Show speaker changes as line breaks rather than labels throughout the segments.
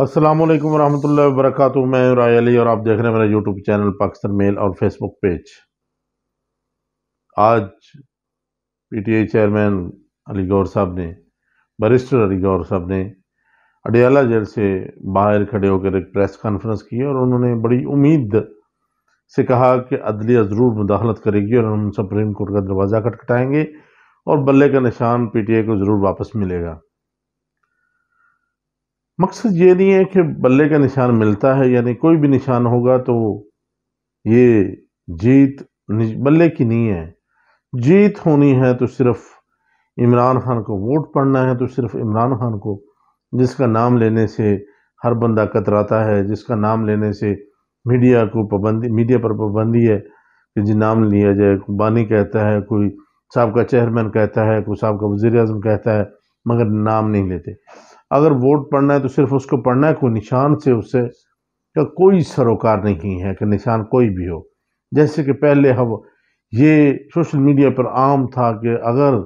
असलम वरहमल वर्क मैं राय अली और आप देख रहे हैं मेरा यूट्यूब चैनल पाकिस्तान मेल और फेसबुक पेज आज पीटीआई चेयरमैन अली गौर साहब ने बरिस्टर अली गौर साहब ने अडियाला जेल से बाहर खड़े होकर एक प्रेस कॉन्फ्रेंस की और उन्होंने बड़ी उम्मीद से कहा कि अदलिया ज़रूर मुदाखलत करेगी और हम सुप्रीम कोर्ट का दरवाज़ा खटखटाएंगे और बल्ले का निशान आई को ज़रूर वापस मिलेगा मकसद ये नहीं है कि बल्ले का निशान मिलता है यानी कोई भी निशान होगा तो ये जीत बल्ले की नहीं है जीत होनी है तो सिर्फ इमरान खान को वोट पड़ना है तो सिर्फ इमरान खान को जिसका नाम लेने से हर बंदा कतराता है जिसका नाम लेने से मीडिया को पाबंदी मीडिया पर पाबंदी है कि जी नाम लिया जाए कोई बानी कहता है कोई साहब का चेयरमैन कहता है कोई साहब का वज़ी अजम कहता है मगर नाम नहीं लेते अगर वोट पढ़ना है तो सिर्फ उसको पढ़ना है कोई निशान से उसे का कोई सरोकार नहीं है कि निशान कोई भी हो जैसे कि पहले हम ये सोशल मीडिया पर आम था कि अगर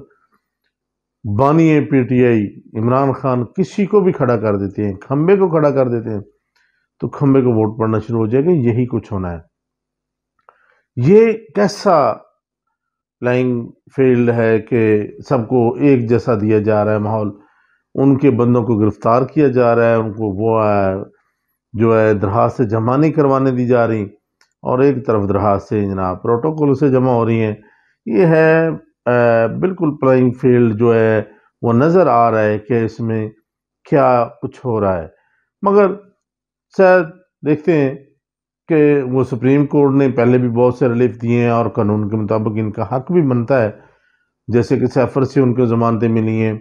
बानिए पीटीआई इमरान खान किसी को भी खड़ा कर देते हैं खम्बे को खड़ा कर देते हैं तो खम्बे को वोट पड़ना शुरू हो जाएगा यही कुछ होना है ये कैसा प्लाइंग फील्ड है कि सबको एक जैसा दिया जा रहा है माहौल उनके बंदों को गिरफ़्तार किया जा रहा है उनको वो है, जो है दरहाज से जमा नहीं करवाने दी जा रही और एक तरफ दरहाज से जनाब प्रोटोकॉल से जमा हो रही हैं ये है आ, बिल्कुल प्लेइंग फील्ड जो है वो नज़र आ रहा है कि इसमें क्या कुछ हो रहा है मगर शायद देखते हैं कि वो सुप्रीम कोर्ट ने पहले भी बहुत से रिलीफ दिए हैं और कानून के मुताबिक इनका हक भी बनता है जैसे कि सैफर से उनको ज़मानतें मिली हैं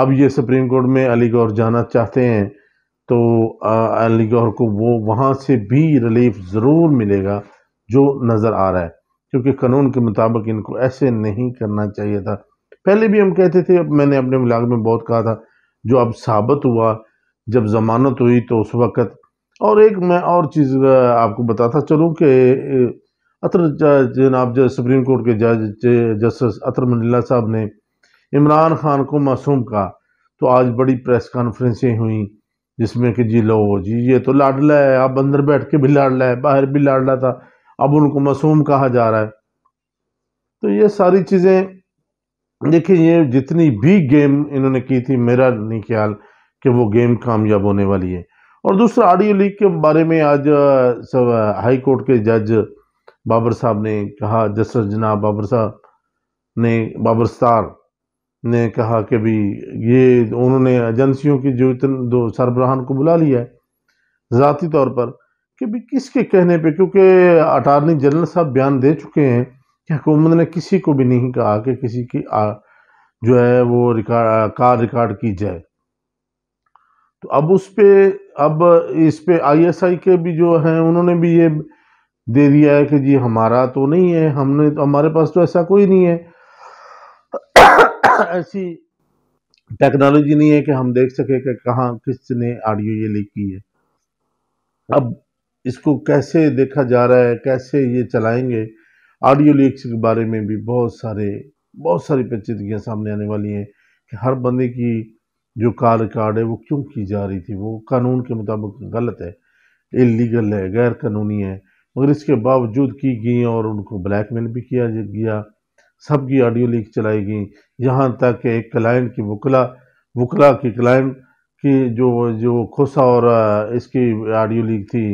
अब ये सुप्रीम कोर्ट में अलीगढ़ जाना चाहते हैं तो अलीगढ़ को वो वहाँ से भी रिलीफ ज़रूर मिलेगा जो नज़र आ रहा है क्योंकि कानून के मुताबिक इनको ऐसे नहीं करना चाहिए था पहले भी हम कहते थे मैंने अपने ब्लाग में बहुत कहा था जो अब साबित हुआ जब ज़मानत हुई तो उस वक़्त और एक मैं और चीज़ आपको बताता चलूँ कि अतर जनाब सुप्रीम कोर्ट के जज जस्टिस अतर मंडला साहब ने इमरान खान को मासूम कहा तो आज बड़ी प्रेस कॉन्फ्रेंसें हुई जिसमें कि जी लो जी ये तो लाडला है अब अंदर बैठ के भी लाडला है बाहर भी लाडला था अब उनको मासूम कहा जा रहा है तो ये सारी चीज़ें देखिए ये जितनी भी गेम इन्होंने की थी मेरा नहीं ख्याल कि वो गेम कामयाब होने वाली है और दूसरा ऑडियो लीक के बारे में आज सब हाई कोर्ट के जज बाबर साहब ने कहा जस्टिस जनाब बाबर साहब ने बाबर स्टार ने कहा कि भी ये उन्होंने एजेंसियों की जो इतन दो सरबराहान को बुला लिया है ज़ाती तौर पर कि भी किसके कहने पे क्योंकि अटारनी जनरल साहब बयान दे चुके हैं कि हुकूमत ने किसी को भी नहीं कहा कि किसी की आ, जो है वो रिकॉर्ड कार रिकॉर्ड की जाए तो अब उस पर अब इस पर आईएसआई के भी जो हैं उन्होंने भी ये दे दिया है कि जी हमारा तो नहीं है हमने तो हमारे पास तो ऐसा कोई नहीं है ऐसी टेक्नोलॉजी नहीं है कि हम देख सके कि कहाँ किसने ऑडियो ये लीक की है अब इसको कैसे देखा जा रहा है कैसे ये चलाएंगे ऑडियो लीक्स के बारे में भी बहुत सारे बहुत सारी पेचीदगियाँ सामने आने वाली हैं कि हर बंदे की जो कार रिकॉर्ड है वो क्यों की जा रही थी वो कानून के मुताबिक गलत है इलीगल है गैर कानूनी है मगर इसके बावजूद की गई और उनको ब्लैकमेल भी किया गया सबकी ऑडियो लीक चलाई गई यहाँ तक कि एक क्लाइंट की वकला वकला की क्लाइंट की जो जो खोसा और इसकी ऑडियो लीक थी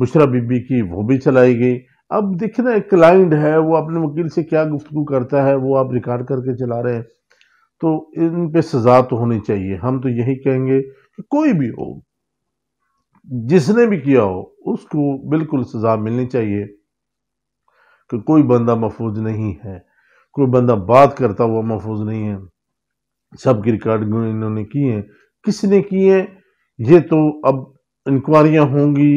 बुशरा बीबी की वो भी चलाई गई अब देखिए ना एक क्लाइंट है वो अपने वकील से क्या गुफ्तु करता है वो आप रिकॉर्ड करके चला रहे हैं तो इन पे सज़ा तो होनी चाहिए हम तो यही कहेंगे कि कोई भी हो जिसने भी किया हो उसको बिल्कुल सज़ा मिलनी चाहिए कि कोई बंदा महफूज नहीं है कोई बंदा बात करता हुआ महफूज नहीं है सब की रिकॉर्डिंग इन्होंने की है किसने की है ये तो अब इंक्वायरियाँ होंगी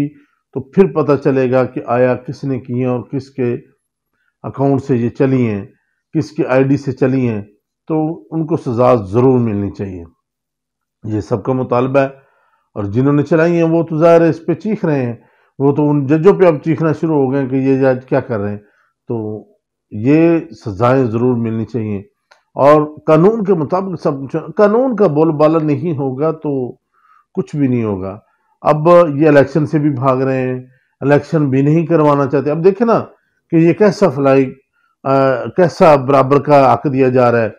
तो फिर पता चलेगा कि आया किसने की है और किसके अकाउंट से ये चली हैं किसके आईडी से चली हैं तो उनको सज़ा ज़रूर मिलनी चाहिए ये सबका मुतालबा है और जिन्होंने चलाई हैं वो तो ज़ाहिर है इस पर चीख रहे हैं वो तो उन जजों पर अब चीखना शुरू हो गए कि ये जज क्या कर रहे हैं तो ये सजाएं ज़रूर मिलनी चाहिए और कानून के मुताबिक सब कुछ कानून का बोलबाला नहीं होगा तो कुछ भी नहीं होगा अब ये इलेक्शन से भी भाग रहे हैं इलेक्शन भी नहीं करवाना चाहते अब देखें ना कि ये कैसा फ्लाई कैसा बराबर का हक दिया जा रहा है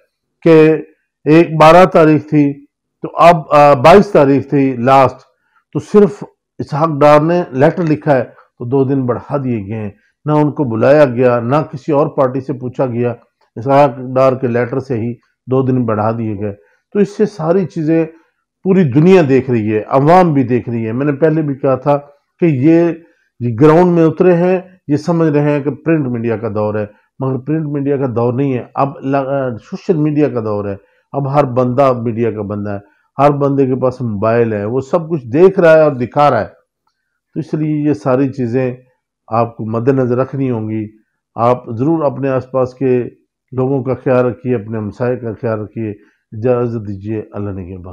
कि एक बारह तारीख थी तो अब बाईस तारीख थी लास्ट तो सिर्फ इसहाक डार ने लेटर लिखा है तो दो दिन बढ़ा दिए गए हैं ना उनको बुलाया गया ना किसी और पार्टी से पूछा गया इसहाक डार के लेटर से ही दो दिन बढ़ा दिए गए तो इससे सारी चीज़ें पूरी दुनिया देख रही है अवाम भी देख रही है मैंने पहले भी कहा था कि ये, ये ग्राउंड में उतरे हैं ये समझ रहे हैं कि प्रिंट मीडिया का दौर है मगर प्रिंट मीडिया का दौर नहीं है अब सोशल मीडिया का दौर है अब हर बंदा मीडिया का बंदा है हर बंदे के पास मोबाइल है वो सब कुछ देख रहा है और दिखा रहा है तो इसलिए ये सारी चीज़ें आपको मद्दनज़र रखनी होंगी आप ज़रूर अपने आसपास के लोगों का ख्याल रखिए अपने हमसाय का ख्याल रखिए इजाज़त दीजिए अल्लाह ने के बाद